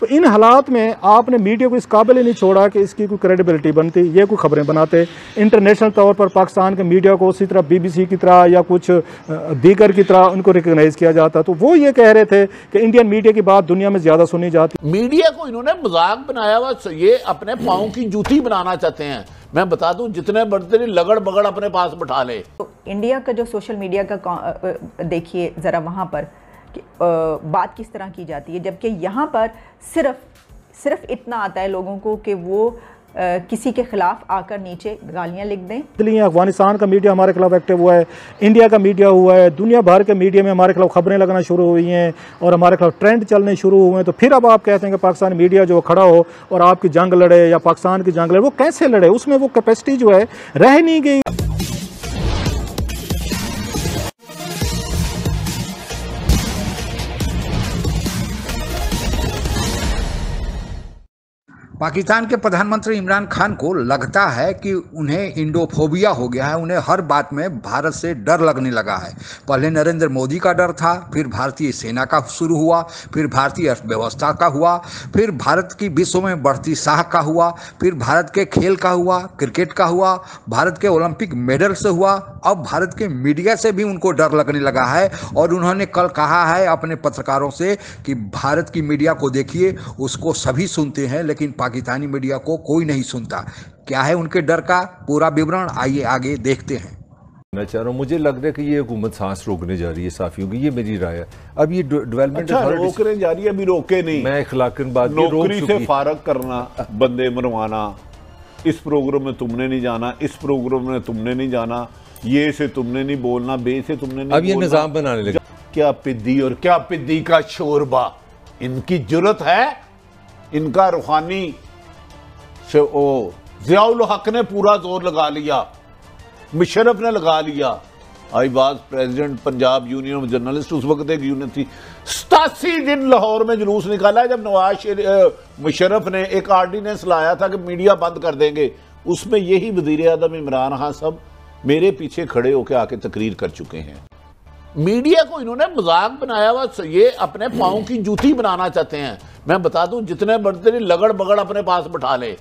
तो इन हालात में आपने मीडिया को इस काबिल ही नहीं छोड़ा कि इसकी कोई क्रेडिबिलिटी बनती ये कोई खबरें बनाते इंटरनेशनल तौर पर पाकिस्तान के मीडिया को उसी तरह बीबीसी की तरह या कुछ दीगर की तरह उनको रिकगनाइज किया जाता तो वो ये कह रहे थे कि इंडियन मीडिया की बात दुनिया में ज़्यादा सुनी जाती मीडिया को इन्होंने मजाक बनाया हुआ ये अपने पाँव की जूती बनाना चाहते हैं मैं बता दूं जितने बढ़ते लगड़ बगड़ अपने पास बैठा ले तो इंडिया का जो सोशल मीडिया का देखिए ज़रा वहां पर बात किस तरह की जाती है जबकि यहाँ पर सिर्फ सिर्फ इतना आता है लोगों को कि वो आ, किसी के खिलाफ आकर नीचे गालियाँ लिख दें इसलिए अफगानिस्तान का मीडिया हमारे खिलाफ एक्टिव हुआ है इंडिया का मीडिया हुआ है दुनिया भर के मीडिया में हमारे खिलाफ खबरें लगना शुरू हुई हैं और हमारे खिलाफ ट्रेंड चलने शुरू हुए हैं तो फिर अब आप कहते हैं कि पाकिस्तान मीडिया जो खड़ा हो और आपकी जंग लड़े या पाकिस्तान की जंग लड़े वो कैसे लड़े उसमें वो कैपेसिटी जो है रह नहीं गई पाकिस्तान के प्रधानमंत्री इमरान खान को लगता है कि उन्हें इंडोफोबिया हो गया है उन्हें हर बात में भारत से डर लगने लगा है पहले नरेंद्र मोदी का डर था फिर भारतीय सेना का शुरू हुआ फिर भारतीय अर्थव्यवस्था का हुआ फिर भारत की विश्व में बढ़ती साह का हुआ फिर भारत के खेल का हुआ क्रिकेट का हुआ भारत के ओलंपिक मेडल से हुआ अब भारत के मीडिया से भी उनको डर लगने लगा है और उन्होंने कल कहा है अपने पत्रकारों से कि भारत की मीडिया को देखिए उसको सभी सुनते हैं लेकिन पाकिस्तानी मीडिया को कोई नहीं सुनता क्या है उनके डर का पूरा विवरण आइए आगे देखते हैं मैं चाह रहा हूँ मुझे लग रहा है कि ये हुकूमत सांस रोकने जा रही है साफियों की ये मेरी राय है अब ये डेवलपमेंट अच्छा, रोकने जा रही है अभी रोके नहीं मैं इखलाकन बात नौकरी से फारक करना बंदे मरवाना इस प्रोग्राम में तुमने नहीं जाना इस प्रोग्राम में तुमने नहीं जाना ये से तुमने नहीं बोलना बे से तुमने नहीं अब ये निजाम बनाने लगे क्या पिद्दी और क्या पिद्दी का शोरबा इनकी जरूरत है इनका रूहानी से ओ ज़ियाउल हक ने पूरा जोर लगा लिया मुशरफ ने लगा लिया आई बाज president Punjab union of journalist उस वक्त एक यूनियन थी सतासी दिन लाहौर में जुलूस निकाला जब नवाज मुशरफ ने एक आर्डीनेंस लाया था कि मीडिया बंद कर देंगे उसमें यही वजीर आजम इमरान खान सब मेरे पीछे खड़े होकर आके तकरीर कर चुके हैं मीडिया को इन्होंने मजाक बनाया हुआ ये अपने पाओं की जूती बनाना चाहते हैं मैं बता दूं जितने नहीं लगड़ बगड़ अपने पास बैठा ले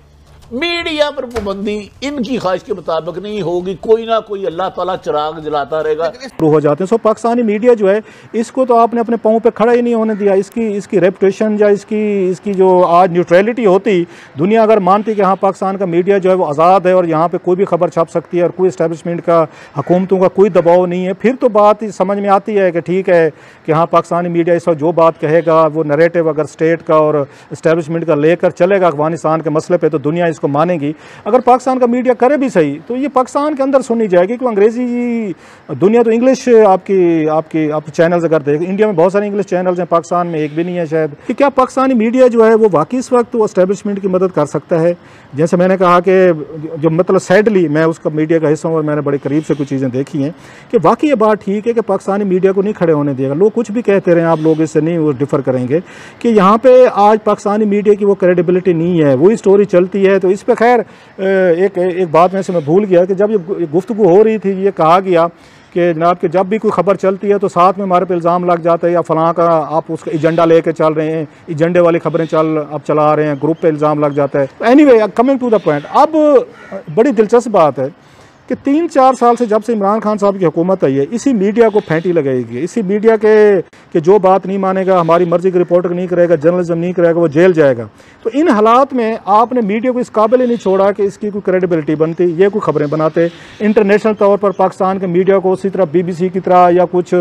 मीडिया पर पाबंदी इनकी ख्वाहिश के मुताबिक नहीं होगी कोई ना कोई अल्लाह ताला चिराग जलाता रहेगा शुरू हो जाते हैं सो पाकिस्तानी मीडिया जो है इसको तो आपने अपने पाँव पे खड़ा ही नहीं होने दिया इसकी इसकी रेपुटेशन या इसकी इसकी जो आज न्यूट्रलिटी होती दुनिया अगर मानती कि हाँ पाकिस्तान का मीडिया जो है वो आज़ाद है और यहाँ पर कोई भी खबर छाप सकती है और कोई इस्टेबलिशमेंट का हुकूमतों का कोई दबाव नहीं है फिर तो बात समझ में आती है कि ठीक है कि हाँ पाकिस्तानी मीडिया इस वक्त जो बात कहेगा वो नरेटिव अगर स्टेट का और इस्टेबलिशमेंट का लेकर चलेगा अफगानिस्तान के मसले पर तो दुनिया इसको मानेगी अगर पाकिस्तान का मीडिया करे भी सही तो ये पाकिस्तान के अंदर सुनी जाएगी क्योंकि अंग्रेज़ी दुनिया तो इंग्लिश आपकी आपके आप चैनल्स अगर देख इंडिया में बहुत सारे इंग्लिश चैनल्स हैं पाकिस्तान में एक भी नहीं है शायद कि क्या पाकिस्तानी मीडिया जो है वो वाकई इस वक्त तो इस्टेबलिशमेंट की मदद कर सकता है जैसे मैंने कहा कि जो मतलब सैडली मैं उसका मीडिया का हिस्सा हूँ और मैंने बड़े करीब से कुछ चीज़ें देखी हैं कि वाकई ये बात ठीक है कि पाकिस्तानी मीडिया को नहीं खड़े होने देगा लोग कुछ भी कहते रहे आप लोग इससे नहीं वो डिफ़र करेंगे कि यहाँ पे आज पाकिस्तानी मीडिया की वो क्रेडिबिलिटी नहीं है वही स्टोरी चलती है तो इस पर खैर एक एक बात में से मैं भूल गया कि जब ये गुफ्तु हो रही थी ये कहा गया कि जनाब के जब भी कोई खबर चलती है तो साथ में हमारे पे इल्ज़ाम लग जाता है या फलां का आप उसका एजेंडा लेके चल रहे हैं एजेंडे वाली खबरें चल आप चला रहे हैं ग्रुप पे इल्ज़ाम लग जाता है anyway coming to the point अब बड़ी दिलचस्प बात है कि तीन चार साल से जब से इमरान खान साहब की हुकूमत आई है इसी मीडिया को फेंटी लगाएगी इसी मीडिया के कि जो बात नहीं मानेगा हमारी मर्ज़ी के रिपोर्टर नहीं करेगा जर्नलिज्म नहीं करेगा वो जेल जाएगा तो इन हालात में आपने मीडिया को इस काबिल ही नहीं छोड़ा कि इसकी कोई क्रेडिबिलिटी बनती ये कोई खबरें बनाते इंटरनेशनल तौर पर पाकिस्तान के मीडिया को उसी तरह बी की तरह या कुछ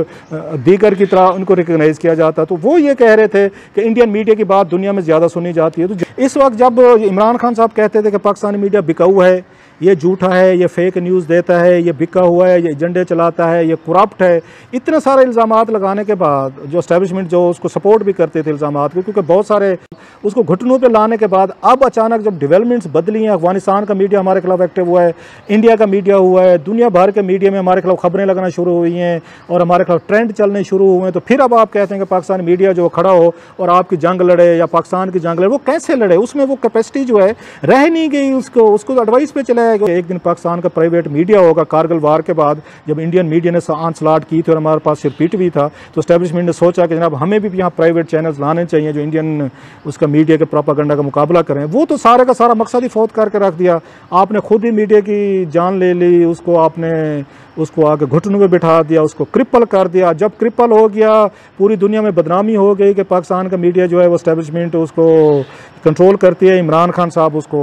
दीगर की तरह उनको रिकगनाइज़ किया जाता तो वो ये कह रहे थे कि इंडियन मीडिया की बात दुनिया में ज़्यादा सुनी जाती है तो इस वक्त जब इमरान खान साहब कहते थे कि पाकिस्तानी मीडिया बिकाऊ है ये झूठा है ये फेक न्यूज़ देता है ये बिका हुआ है ये एजेंडे चलाता है ये करप्ट है इतने सारे इल्ज़ाम लगाने के बाद जो इस्टेबलिशमेंट जो उसको सपोर्ट भी करते थे इल्ज़ाम को क्योंकि बहुत सारे उसको घुटनों पर लाने के बाद अब अचानक जब डेवलपमेंट्स बदली हैं अफगानिस्तान का मीडिया हमारे खिलाफ एक्टिव हुआ है इंडिया का मीडिया हुआ है दुनिया भर के मीडिया में हमारे खिलाफ खबरें लगना शुरू हुई हैं और हमारे खिलाफ ट्रेंड चलने शुरू हुए हैं तो फिर अब आप कहते हैं कि पाकिस्तान मीडिया जो खड़ा हो और आपकी जंग लड़े या पाकिस्तान की जंग लड़े वो कैसे लड़े उसमें वो कैपेसिटी जो है रह नहीं गई उसको उसको एडवाइस पर चलाया है कि एक दिन पाकिस्तान का प्राइवेट मीडिया होगा कारगिल वार के बाद जब इंडियन मीडिया ने आंसलाट की थी और हमारे पास सिर्फ पी टी था तो स्टैब्लिशमेंट ने सोचा कि जनाब हमें भी यहाँ प्राइवेट चैनल्स लाने चाहिए जो इंडियन उसका मीडिया के प्रापागंडा का मुकाबला करें वो तो सारे का सारा मकसद ही फौत करके रख दिया आपने खुद ही मीडिया की जान ले ली उसको आपने उसको आगे घुटनों में बिठा दिया उसको क्रिपल कर दिया जब क्रिपल हो गया पूरी दुनिया में बदनामी हो गई कि पाकिस्तान का मीडिया जो है वो स्टैब्लिशमेंट उसको कंट्रोल करती है इमरान खान साहब उसको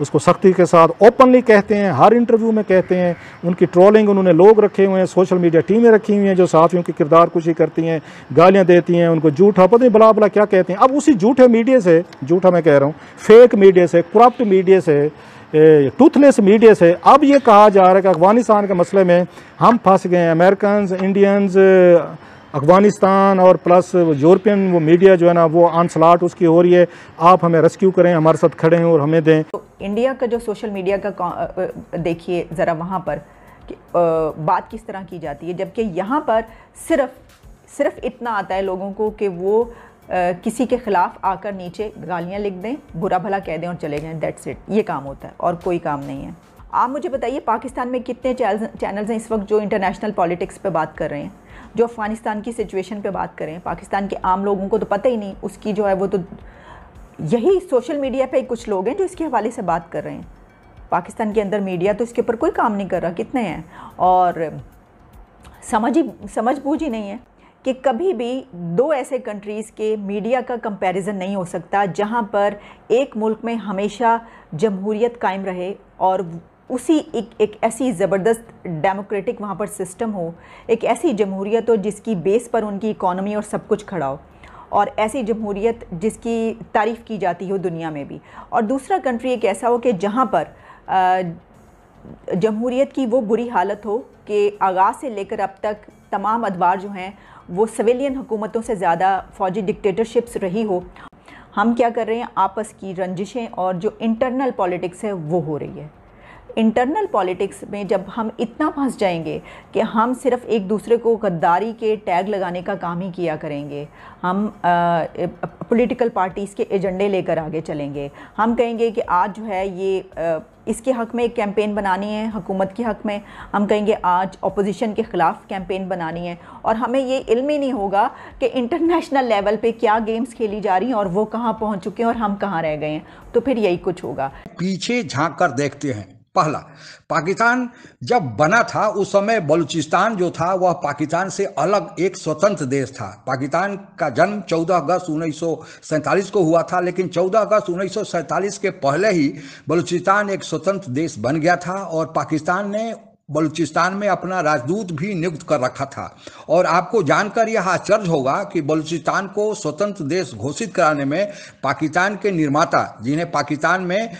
उसको सख्ती के साथ ओपन ओपनली कहते हैं हर इंटरव्यू में कहते हैं उनकी ट्रोलिंग उन्होंने लोग रखे हुए हैं सोशल मीडिया टीमें रखी हुई हैं जो साफियों की किरदार कुशी करती हैं गालियाँ देती हैं उनको झूठा पता नहीं बला बला क्या कहते हैं अब उसी झूठे मीडिया से झूठा मैं कह रहा हूँ फेक मीडिया से करप्ट मीडिया से टूथलेस मीडिया से अब ये कहा जा रहा है कि अफगानिस्तान के मसले में हम फंस गए हैं अमेरिकन इंडियंस अफगानिस्तान और प्लस यूरोपियन वो मीडिया जो है ना वो आंसलाट उसकी हो रही है आप हमें रेस्क्यू करें हमारे साथ खड़े हैं और हमें दें तो इंडिया का जो सोशल मीडिया का देखिए ज़रा वहाँ पर कि, आ, बात किस तरह की जाती है जबकि यहाँ पर सिर्फ सिर्फ इतना आता है लोगों को कि वो आ, किसी के ख़िलाफ़ आकर नीचे गालियाँ लिख दें बुरा भला कह दें और चले जाएँ दैट्स इट ये काम होता है और कोई काम नहीं है आप मुझे बताइए पाकिस्तान में कितने चैनल्स हैं इस वक्त जो इंटरनेशनल पॉलिटिक्स पे बात कर रहे हैं जो अफ़गानिस्तान की सिचुएशन पे बात कर रहे हैं पाकिस्तान के आम लोगों को तो पता ही नहीं उसकी जो है वो तो यही सोशल मीडिया पे कुछ लोग हैं जो इसके हवाले से बात कर रहे हैं पाकिस्तान के अंदर मीडिया तो इसके ऊपर कोई काम नहीं कर रहा कितने हैं और समझ ही समझ बूझ ही नहीं है कि कभी भी दो ऐसे कंट्रीज़ के मीडिया का कंपैरिजन नहीं हो सकता जहाँ पर एक मुल्क में हमेशा जमहूरियत कायम रहे और उसी एक एक ऐसी ज़बरदस्त डेमोक्रेटिक वहाँ पर सिस्टम हो एक ऐसी जमहूरियत हो जिसकी बेस पर उनकी इकॉनमी और सब कुछ खड़ा हो और ऐसी जमहूरियत जिसकी तारीफ़ की जाती हो दुनिया में भी और दूसरा कंट्री एक ऐसा हो कि जहाँ पर जमहूरीत की वो बुरी हालत हो कि आगाज़ से लेकर अब तक तमाम अदवार जो हैं वो सविलियन हुकूमतों से ज़्यादा फ़ौजी डिक्टेटरशिप्स रही हो हम क्या कर रहे हैं आपस की रंजिशें और जो इंटरनल पॉलिटिक्स है वो हो रही है इंटरनल पॉलिटिक्स में जब हम इतना फंस जाएंगे कि हम सिर्फ एक दूसरे को गद्दारी के टैग लगाने का काम ही किया करेंगे हम पॉलिटिकल पार्टीज़ के एजेंडे लेकर आगे चलेंगे हम कहेंगे कि आज जो है ये आ, इसके हक़ में एक कैंपेन बनानी है हुकूमत के हक़ में हम कहेंगे आज अपोजिशन के ख़िलाफ़ कैंपेन बनानी है और हमें ये इल्म ही नहीं होगा कि इंटरनेशनल लेवल पे क्या गेम्स खेली जा रही हैं और वो कहाँ पहुँच चुके हैं और हम कहाँ रह गए हैं तो फिर यही कुछ होगा पीछे झाँक कर देखते हैं पहला पाकिस्तान जब बना था उस समय बलूचिस्तान जो था वह पाकिस्तान से अलग एक स्वतंत्र देश था पाकिस्तान का जन्म 14 अगस्त उन्नीस को हुआ था लेकिन 14 अगस्त उन्नीस के पहले ही बलूचिस्तान एक स्वतंत्र देश बन गया था और पाकिस्तान ने बलूचिस्तान में अपना राजदूत भी नियुक्त कर रखा था और आपको जानकर यह आश्चर्य होगा कि बलूचिस्तान को स्वतंत्र देश घोषित कराने में पाकिस्तान के निर्माता जिन्हें पाकिस्तान में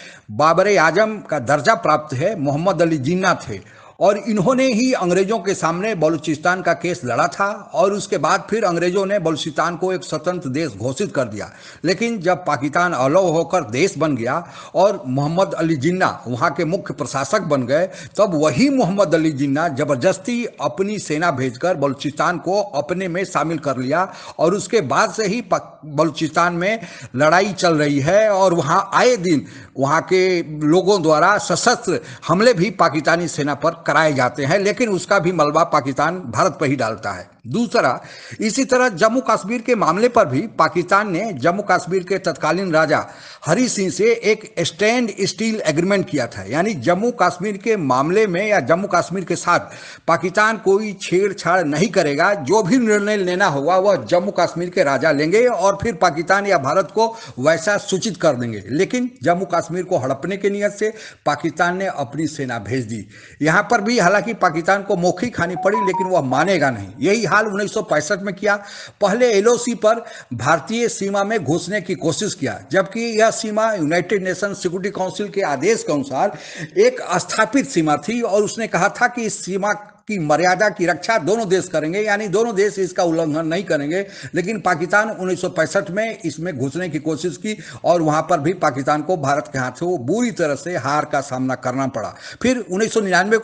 बाबर आजम का दर्जा प्राप्त है मोहम्मद अली जिन्ना थे और इन्होंने ही अंग्रेजों के सामने बलूचिस्तान का केस लड़ा था और उसके बाद फिर अंग्रेजों ने बलूचिस्तान को एक स्वतंत्र देश घोषित कर दिया लेकिन जब पाकिस्तान अलव होकर देश बन गया और मोहम्मद अली जिन्ना वहाँ के मुख्य प्रशासक बन गए तब वही मोहम्मद अली जिन्ना जबरदस्ती अपनी सेना भेजकर बलूचिस्तान को अपने में शामिल कर लिया और उसके बाद से ही बलूचिस्तान में लड़ाई चल रही है और वहाँ आए दिन वहाँ के लोगों द्वारा सशस्त्र हमले भी पाकिस्तानी सेना पर कराए जाते हैं लेकिन उसका भी मलबा पाकिस्तान भारत पर ही डालता है दूसरा इसी तरह जम्मू कश्मीर के मामले पर भी पाकिस्तान ने जम्मू कश्मीर के तत्कालीन राजा हरी सिंह से एक स्टैंड स्टील एग्रीमेंट किया था यानी जम्मू कश्मीर के मामले में या जम्मू कश्मीर के साथ पाकिस्तान कोई छेड़छाड़ नहीं करेगा जो भी निर्णय लेना होगा वह जम्मू कश्मीर के राजा लेंगे और फिर पाकिस्तान या भारत को वैसा सूचित कर देंगे लेकिन जम्मू कश्मीर को हड़पने की नीयत से पाकिस्तान ने अपनी सेना भेज दी यहाँ पर भी हालांकि पाकिस्तान को मौखी खानी पड़ी लेकिन वह मानेगा नहीं यही हाल उन्नीस में किया पहले एलओसी पर भारतीय सीमा में घुसने की कोशिश किया जबकि यह सीमा यूनाइटेड नेशन सिक्योरिटी काउंसिल के आदेश के अनुसार एक स्थापित सीमा थी और उसने कहा था कि इस सीमा की मर्यादा की रक्षा दोनों देश करेंगे यानी दोनों देश इसका उल्लंघन नहीं करेंगे लेकिन पाकिस्तान उन्नीस में इसमें घुसने की कोशिश की और वहां पर भी पाकिस्तान को भारत के हाथ से वो बुरी तरह से हार का सामना करना पड़ा फिर उन्नीस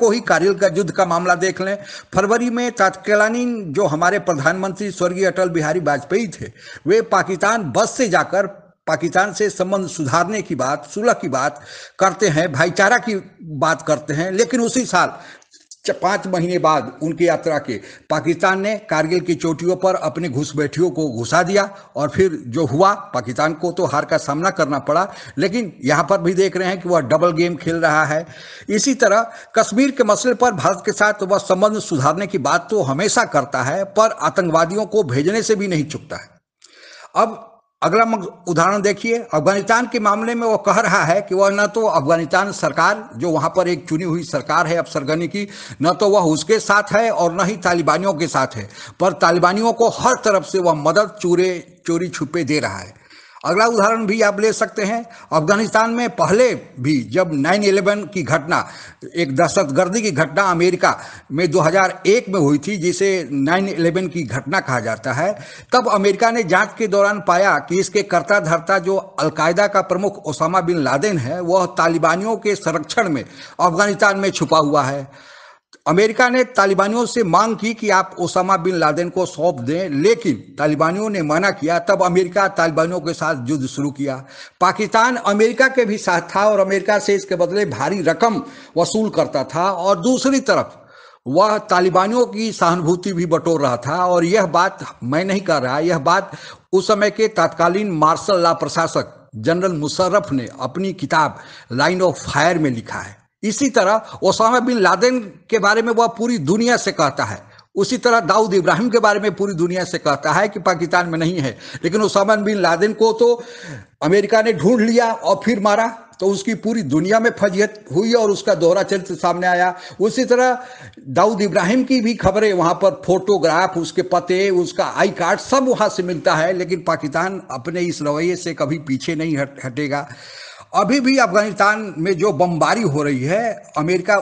को ही कारगिल का युद्ध का मामला देख लें फरवरी में तत्कालीन जो हमारे प्रधानमंत्री स्वर्गीय अटल बिहारी वाजपेयी थे वे पाकिस्तान बस से जाकर पाकिस्तान से संबंध सुधारने की बात सुलह की बात करते हैं भाईचारा की बात करते हैं लेकिन उसी साल पाँच महीने बाद उनकी यात्रा के पाकिस्तान ने कारगिल की चोटियों पर अपने घुसपैठियों को घुसा दिया और फिर जो हुआ पाकिस्तान को तो हार का सामना करना पड़ा लेकिन यहाँ पर भी देख रहे हैं कि वह डबल गेम खेल रहा है इसी तरह कश्मीर के मसले पर भारत के साथ वह संबंध सुधारने की बात तो हमेशा करता है पर आतंकवादियों को भेजने से भी नहीं चुकता है अब अगला उदाहरण देखिए अफगानिस्तान के मामले में वो कह रहा है कि वह न तो अफगानिस्तान सरकार जो वहाँ पर एक चुनी हुई सरकार है अफसरगनी की न तो वह उसके साथ है और न ही तालिबानियों के साथ है पर तालिबानियों को हर तरफ से वह मदद चूरे चोरी छुपे दे रहा है अगला उदाहरण भी आप ले सकते हैं अफगानिस्तान में पहले भी जब 9/11 की घटना एक दहशतगर्दी की घटना अमेरिका में 2001 में हुई थी जिसे 9/11 की घटना कहा जाता है तब अमेरिका ने जांच के दौरान पाया कि इसके कर्ता धर्ता जो अलकायदा का प्रमुख ओसामा बिन लादेन है वह तालिबानियों के संरक्षण में अफगानिस्तान में छुपा हुआ है अमेरिका ने तालिबानियों से मांग की कि आप ओसामा बिन लादेन को सौंप दें लेकिन तालिबानियों ने मना किया तब अमेरिका तालिबानियों के साथ युद्ध शुरू किया पाकिस्तान अमेरिका के भी साथ था और अमेरिका से इसके बदले भारी रकम वसूल करता था और दूसरी तरफ वह तालिबानियों की सहानुभूति भी बटोर रहा था और यह बात मैं नहीं कर रहा यह बात उस समय के तत्कालीन मार्शल ला प्रशासक जनरल मुशर्रफ ने अपनी किताब लाइन ऑफ फायर में लिखा है इसी तरह ओसामा बिन लादेन के बारे में वह पूरी दुनिया से कहता है उसी तरह दाऊद इब्राहिम के बारे में पूरी दुनिया से कहता है कि पाकिस्तान में नहीं है लेकिन ओसामा बिन लादेन को तो अमेरिका ने ढूंढ लिया और फिर मारा तो उसकी पूरी दुनिया में फजीहत हुई और उसका दोहरा चरित्र सामने आया उसी तरह दाऊद इब्राहिम की भी खबरें वहाँ पर फोटोग्राफ उसके पते उसका आई कार्ड सब वहाँ से मिलता है लेकिन पाकिस्तान अपने इस रवैये से कभी पीछे नहीं हट हटेगा अभी भी अफगानिस्तान में जो बमबारी हो रही है अमेरिका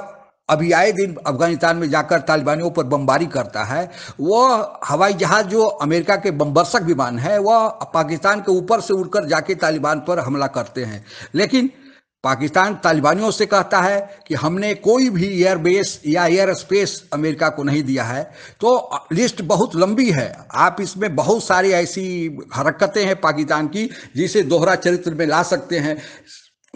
अभी आए दिन अफगानिस्तान में जाकर तालिबानियों पर बमबारी करता है वह हवाई जहाज जो अमेरिका के बमबर्षक विमान है वह पाकिस्तान के ऊपर से उड़कर जाके तालिबान पर हमला करते हैं लेकिन पाकिस्तान तालिबानियों से कहता है कि हमने कोई भी एयरबेस या एयर स्पेस अमेरिका को नहीं दिया है तो लिस्ट बहुत लंबी है आप इसमें बहुत सारी ऐसी हरकतें हैं पाकिस्तान की जिसे दोहरा चरित्र में ला सकते हैं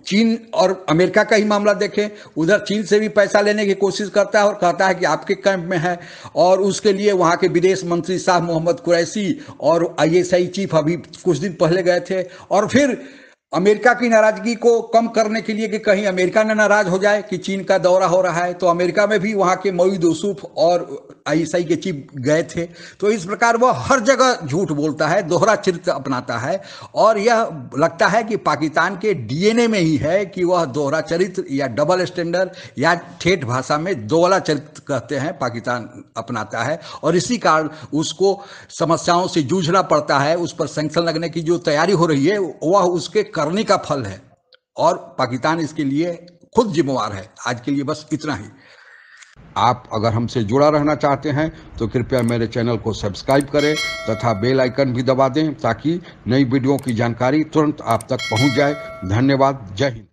चीन और अमेरिका का ही मामला देखें उधर चीन से भी पैसा लेने की कोशिश करता है और कहता है कि आपके कैंप में है और उसके लिए वहाँ के विदेश मंत्री शाह मोहम्मद कुरैसी और आईएसआई चीफ अभी कुछ दिन पहले गए थे और फिर अमेरिका की नाराजगी को कम करने के लिए कि कहीं अमेरिका ना नाराज हो जाए कि चीन का दौरा हो रहा है तो अमेरिका में भी वहाँ के मऊद यूसुफ और आईएसआई के चीफ गए थे तो इस प्रकार वह हर जगह झूठ बोलता है दोहरा चरित्र अपनाता है और यह लगता है कि पाकिस्तान के डीएनए में ही है कि वह दोहरा चरित्र या डबल स्टैंडर्ड या ठेठ भाषा में दोवला चरित्र कहते हैं पाकिस्तान अपनाता है और इसी कारण उसको समस्याओं से जूझना पड़ता है उस पर सेंक्शन लगने की जो तैयारी हो रही है वह उसके करने का फल है और पाकिस्तान इसके लिए खुद जिम्मेवार है आज के लिए बस इतना ही आप अगर हमसे जुड़ा रहना चाहते हैं तो कृपया मेरे चैनल को सब्सक्राइब करें तथा बेल आइकन भी दबा दें ताकि नई वीडियो की जानकारी तुरंत आप तक पहुंच जाए धन्यवाद जय हिंद